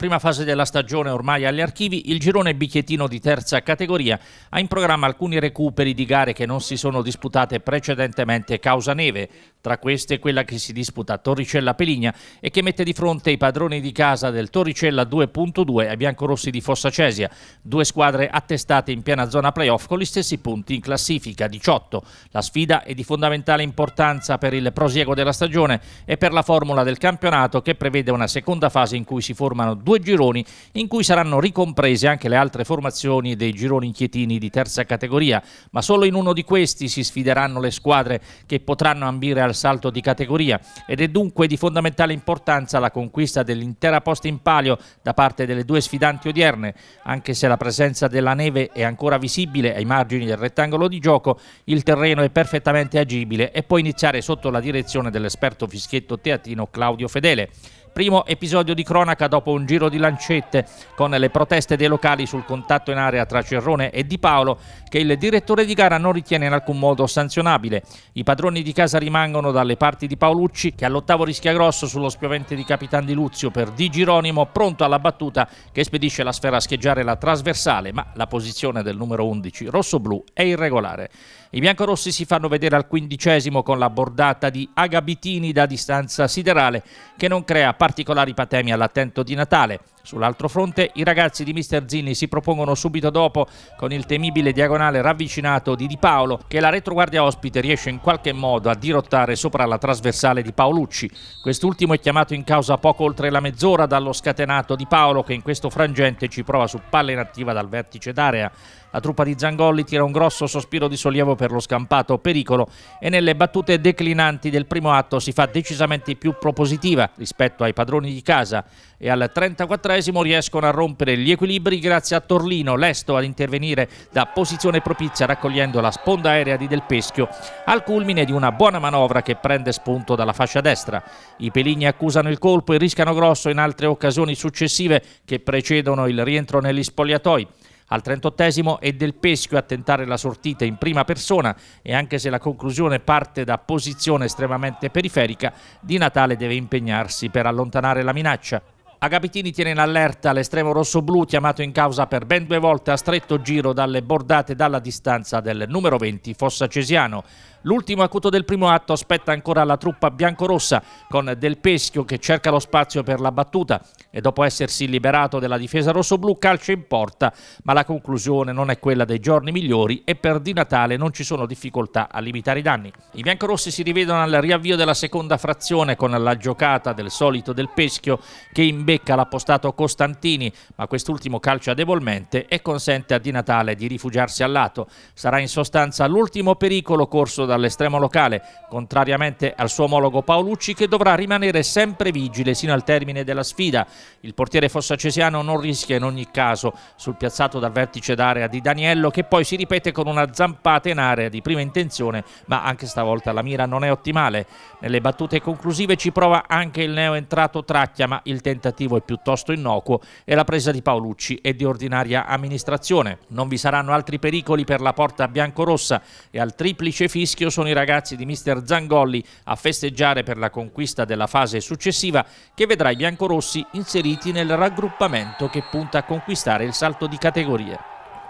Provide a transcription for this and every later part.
prima fase della stagione ormai agli archivi, il girone bicchietino di terza categoria ha in programma alcuni recuperi di gare che non si sono disputate precedentemente causa neve. Tra queste quella che si disputa a Torricella Peligna e che mette di fronte i padroni di casa del Torricella 2.2 ai biancorossi di Fossa Cesia, due squadre attestate in piena zona playoff con gli stessi punti in classifica 18. La sfida è di fondamentale importanza per il prosieguo della stagione e per la formula del campionato che prevede una seconda fase in cui si formano due gironi in cui saranno ricomprese anche le altre formazioni dei gironi chietini di terza categoria, ma solo in uno di questi si sfideranno le squadre che potranno ambire al al salto di categoria ed è dunque di fondamentale importanza la conquista dell'intera posta in palio da parte delle due sfidanti odierne. Anche se la presenza della neve è ancora visibile ai margini del rettangolo di gioco, il terreno è perfettamente agibile e può iniziare sotto la direzione dell'esperto fischietto teatino Claudio Fedele. Primo episodio di cronaca dopo un giro di lancette con le proteste dei locali sul contatto in area tra Cerrone e Di Paolo che il direttore di gara non ritiene in alcun modo sanzionabile. I padroni di casa rimangono dalle parti di Paolucci che all'ottavo rischia grosso sullo spiovente di Capitan di Luzio per Di Gironimo pronto alla battuta che spedisce la sfera a scheggiare la trasversale ma la posizione del numero 11 rosso-blu è irregolare. I biancorossi si fanno vedere al quindicesimo con la bordata di Agabitini da distanza siderale che non crea particolari patemi all'attento di Natale. Sull'altro fronte i ragazzi di Mister Zinni si propongono subito dopo con il temibile diagonale ravvicinato di Di Paolo che la retroguardia ospite riesce in qualche modo a dirottare sopra la trasversale di Paolucci. Quest'ultimo è chiamato in causa poco oltre la mezz'ora dallo scatenato Di Paolo che in questo frangente ci prova su palla inattiva dal vertice d'area. La truppa di Zangolli tira un grosso sospiro di sollievo per lo scampato pericolo e nelle battute declinanti del primo atto si fa decisamente più propositiva rispetto ai padroni di casa e al 34 43 riescono a rompere gli equilibri grazie a Torlino, lesto ad intervenire da posizione propizia raccogliendo la sponda aerea di Del Peschio al culmine di una buona manovra che prende spunto dalla fascia destra. I Peligni accusano il colpo e rischiano grosso in altre occasioni successive che precedono il rientro negli spogliatoi. Al 38 è Del Peschio a tentare la sortita in prima persona e anche se la conclusione parte da posizione estremamente periferica, Di Natale deve impegnarsi per allontanare la minaccia. Agapitini tiene in allerta l'estremo rosso-blu chiamato in causa per ben due volte a stretto giro dalle bordate dalla distanza del numero 20 Fossa Cesiano. L'ultimo acuto del primo atto aspetta ancora la truppa biancorossa con Del Peschio che cerca lo spazio per la battuta e dopo essersi liberato della difesa rossoblu calcia in porta, ma la conclusione non è quella dei giorni migliori e per Di Natale non ci sono difficoltà a limitare i danni. I biancorossi si rivedono al riavvio della seconda frazione con la giocata del solito Del Peschio che imbecca l'appostato Costantini, ma quest'ultimo calcia debolmente e consente a Di Natale di rifugiarsi al lato. Sarà in sostanza l'ultimo pericolo corso da dall'estremo locale, contrariamente al suo omologo Paolucci che dovrà rimanere sempre vigile sino al termine della sfida. Il portiere fossacesiano non rischia in ogni caso sul piazzato dal vertice d'area di Daniello che poi si ripete con una zampata in area di prima intenzione, ma anche stavolta la mira non è ottimale. Nelle battute conclusive ci prova anche il neo entrato Tracchia, ma il tentativo è piuttosto innocuo e la presa di Paolucci è di ordinaria amministrazione. Non vi saranno altri pericoli per la porta biancorossa e al triplice fischio rischio sono i ragazzi di mister Zangolli a festeggiare per la conquista della fase successiva che vedrà i biancorossi inseriti nel raggruppamento che punta a conquistare il salto di categoria.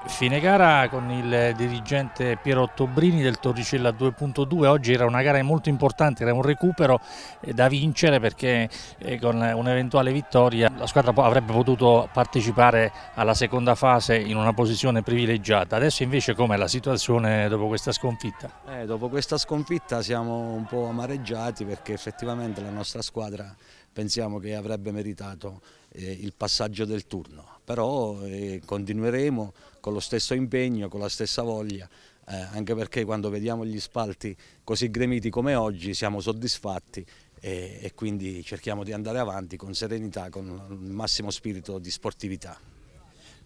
Fine gara con il dirigente Piero Ottobrini del Torricella 2.2, oggi era una gara molto importante, era un recupero eh, da vincere perché eh, con un'eventuale vittoria la squadra avrebbe potuto partecipare alla seconda fase in una posizione privilegiata. Adesso invece com'è la situazione dopo questa sconfitta? Eh, dopo questa sconfitta siamo un po' amareggiati perché effettivamente la nostra squadra pensiamo che avrebbe meritato eh, il passaggio del turno, però eh, continueremo con lo stesso impegno, con la stessa voglia, eh, anche perché quando vediamo gli spalti così gremiti come oggi siamo soddisfatti e, e quindi cerchiamo di andare avanti con serenità, con il massimo spirito di sportività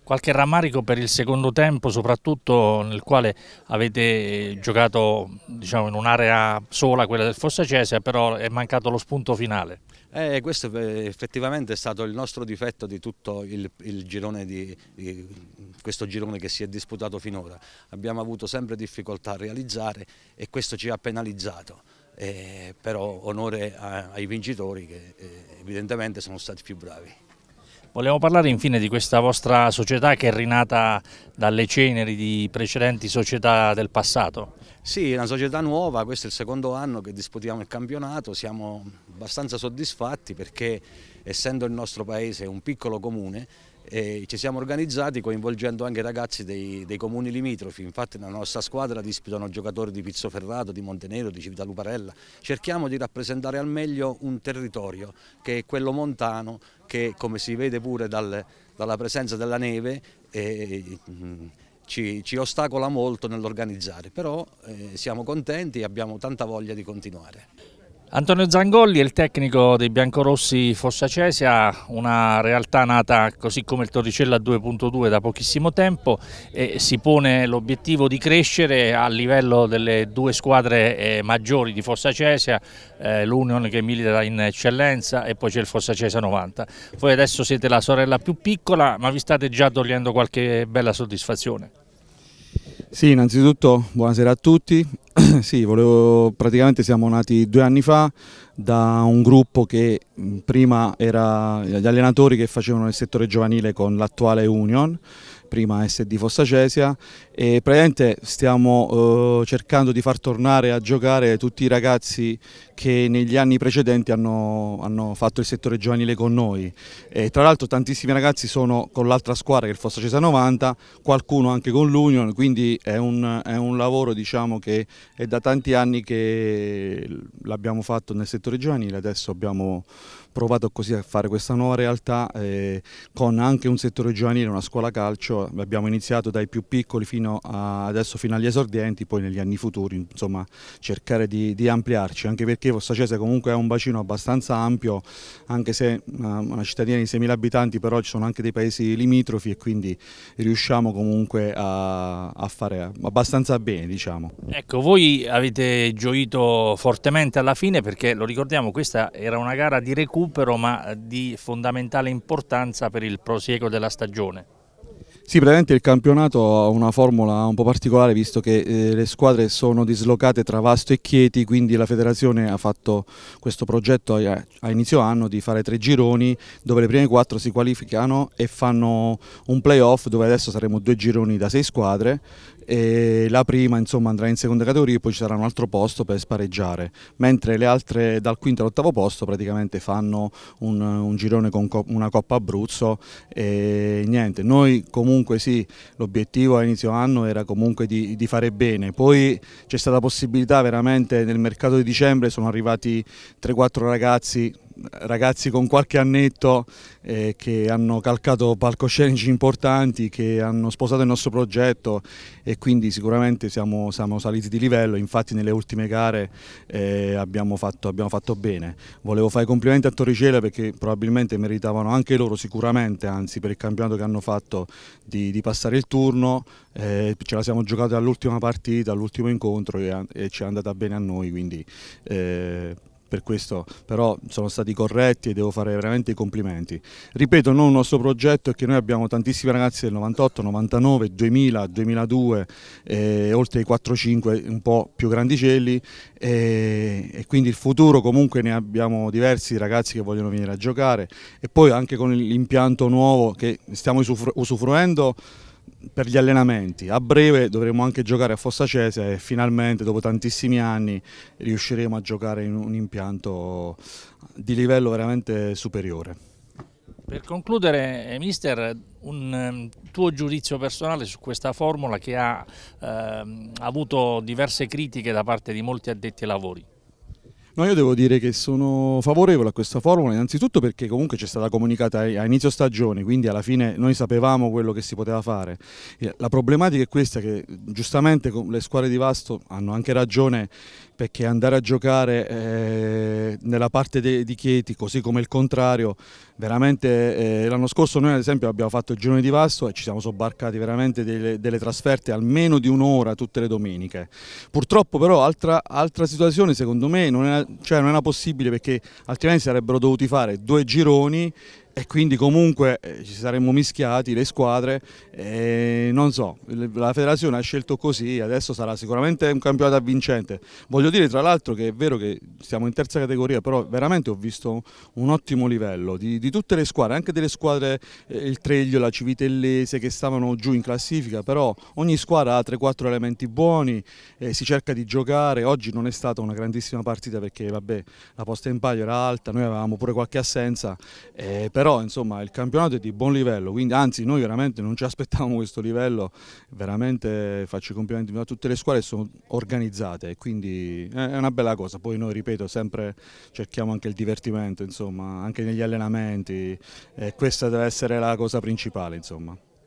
qualche rammarico per il secondo tempo, soprattutto nel quale avete giocato diciamo, in un'area sola, quella del Fossa Fossacesea, però è mancato lo spunto finale. Eh, questo eh, effettivamente è stato il nostro difetto di tutto il, il girone di, di, questo girone che si è disputato finora. Abbiamo avuto sempre difficoltà a realizzare e questo ci ha penalizzato. Eh, però onore a, ai vincitori che eh, evidentemente sono stati più bravi. Volevo parlare infine di questa vostra società che è rinata dalle ceneri di precedenti società del passato. Sì, è una società nuova, questo è il secondo anno che disputiamo il campionato, siamo abbastanza soddisfatti perché essendo il nostro paese un piccolo comune e ci siamo organizzati coinvolgendo anche i ragazzi dei, dei, comuni limitrofi, infatti nella nostra squadra disputano giocatori di Pizzoferrato, di Montenero, di Civitaluparella, cerchiamo di rappresentare al meglio un territorio che è quello montano che come si vede pure dal, dalla presenza della neve eh, ci, ci, ostacola molto nell'organizzare, però eh, siamo contenti e abbiamo tanta voglia di continuare. Antonio Zangolli è il tecnico dei biancorossi Fossacesia, una realtà nata così come il Torricella 2.2 da pochissimo tempo e si pone l'obiettivo di crescere a livello delle due squadre eh, maggiori di Fossacesia, eh, l'Union che milita in eccellenza e poi c'è il Fossacesia 90. Voi adesso siete la sorella più piccola ma vi state già togliendo qualche bella soddisfazione. Sì, innanzitutto buonasera a tutti. sì, volevo, praticamente siamo nati due anni fa da un gruppo che prima era gli allenatori che facevano il settore giovanile con l'attuale Union, prima SD Fossa Cesia e praticamente stiamo eh, cercando di far tornare a giocare tutti i ragazzi che negli anni precedenti hanno, hanno fatto il settore giovanile con noi. E tra l'altro tantissimi ragazzi sono con l'altra squadra che è il Fossa Cesa 90, qualcuno anche con l'Union, quindi è un, è un lavoro diciamo, che è da tanti anni che l'abbiamo fatto nel settore giovanile, adesso abbiamo provato così a fare questa nuova realtà eh, con anche un settore giovanile, una scuola calcio, abbiamo iniziato dai più piccoli fino adesso fino agli esordienti, poi negli anni futuri insomma cercare di, di ampliarci anche perché Chievo Sacese comunque è un bacino abbastanza ampio, anche se eh, una cittadina di 6.000 abitanti, però ci sono anche dei paesi limitrofi e quindi riusciamo comunque a, a fare abbastanza bene. Diciamo. Ecco, voi avete gioito fortemente alla fine perché, lo ricordiamo, questa era una gara di recupero ma di fondamentale importanza per il prosieguo della stagione. Sì, praticamente il campionato ha una formula un po' particolare visto che eh, le squadre sono dislocate tra Vasto e Chieti, quindi la federazione ha fatto questo progetto a, a inizio anno di fare tre gironi dove le prime quattro si qualificano e fanno un playoff dove adesso saremo due gironi da sei squadre e la prima insomma, andrà in seconda categoria e poi ci sarà un altro posto per spareggiare, mentre le altre dal quinto all'ottavo posto praticamente fanno un, un girone con co una Coppa Abruzzo e niente, noi comunque comunque sì, l'obiettivo a inizio anno era comunque di, di fare bene, poi c'è stata possibilità veramente nel mercato di dicembre sono arrivati 3-4 ragazzi ragazzi con qualche annetto eh, che hanno calcato palcoscenici importanti, che hanno sposato il nostro progetto e quindi sicuramente siamo, siamo saliti di livello, infatti nelle ultime gare eh, abbiamo, fatto, abbiamo, fatto, bene. Volevo fare i complimenti a Torricella perché probabilmente meritavano anche loro, sicuramente anzi per il campionato che hanno fatto di, di passare il turno, eh, ce la siamo giocata all'ultima partita, all'ultimo incontro e, e, ci è andata bene a noi, quindi eh, per questo però sono stati corretti e devo fare veramente i complimenti. Ripeto, noi il nostro progetto è che noi abbiamo tantissimi ragazzi del 98, 99, 2000, 2002, eh, oltre i 4-5 un po' più grandicelli eh, e quindi il futuro comunque ne abbiamo diversi ragazzi che vogliono venire a giocare e poi anche con l'impianto nuovo che stiamo usufruendo per gli allenamenti. A breve dovremo anche giocare a Fossa Cesia e finalmente dopo tantissimi anni riusciremo a giocare in un impianto di livello veramente superiore. Per concludere, eh, mister, un ehm, tuo giudizio personale su questa formula che ha eh, avuto diverse critiche da parte di molti addetti ai lavori. No, io devo dire che sono favorevole a questa formula, innanzitutto perché comunque c'è stata comunicata a inizio stagione, quindi alla fine noi sapevamo quello che si poteva fare. Eh, la problematica è questa che giustamente le squadre di Vasto hanno anche ragione perché andare a giocare eh, nella parte di Chieti, così come il contrario, veramente eh, l'anno scorso noi ad esempio abbiamo fatto il girone di Vasto e ci siamo sobbarcati veramente delle, delle trasferte almeno di un'ora tutte le domeniche. Purtroppo però altra, altra situazione secondo me non era, cioè non era possibile perché altrimenti sarebbero dovuti fare due gironi e quindi comunque eh, ci saremmo mischiati le squadre e non so, la federazione ha scelto così, adesso sarà sicuramente un campionato avvincente. Voglio dire tra l'altro che è vero che siamo in terza categoria, però veramente ho visto un ottimo livello di, di tutte le squadre, anche delle squadre, eh, il Treglio, la Civitellese che stavano giù in classifica, però ogni squadra ha 3-4 elementi buoni, eh, si cerca di giocare, oggi non è stata una grandissima partita perché vabbè, la posta in palio era alta, noi avevamo pure qualche assenza, eh, però però insomma il campionato è di buon livello, quindi anzi noi veramente non ci aspettavamo questo livello, veramente faccio i complimenti a tutte le squadre sono organizzate, quindi è una bella cosa, poi noi ripeto sempre cerchiamo anche il divertimento, insomma, anche negli allenamenti, eh, questa deve essere la cosa principale. Insomma.